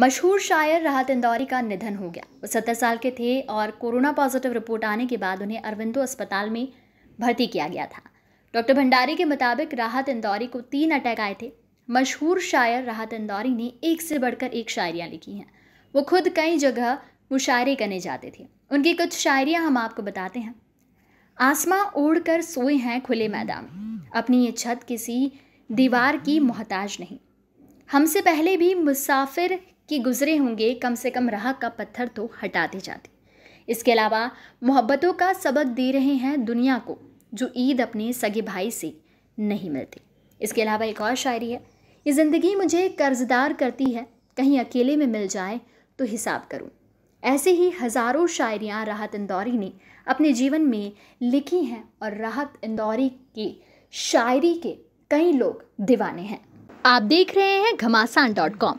मशहूर शायर राहत इंदौरी का निधन हो गया वो सत्तर साल के थे और कोरोना पॉजिटिव रिपोर्ट आने के बाद उन्हें अरविंदो अस्पताल में भर्ती किया गया था डॉक्टर भंडारी के मुताबिक राहत इंदौरी को तीन अटैक आए थे मशहूर शायर राहत इंदौरी ने एक से बढ़कर एक शायरियाँ लिखी हैं वो खुद कई जगह मुशायरे करने जाते थे उनकी कुछ शायरियाँ हम आपको बताते हैं आसमां ओढ़ कर सोए हैं खुले मैदान अपनी ये छत किसी दीवार की मोहताज नहीं हमसे पहले भी मुसाफिर कि गुजरे होंगे कम से कम राह का पत्थर तो हटाते जाते इसके अलावा मोहब्बतों का सबक दे रहे हैं दुनिया को जो ईद अपने सगे भाई से नहीं मिलती इसके अलावा एक और शायरी है ये ज़िंदगी मुझे कर्जदार करती है कहीं अकेले में मिल जाए तो हिसाब करूँ ऐसे ही हज़ारों शायरियाँ राहत इंदौरी ने अपने जीवन में लिखी हैं और राहत इंदौरी की शायरी के कई लोग दीवाने हैं आप देख रहे हैं घमासान डॉट कॉम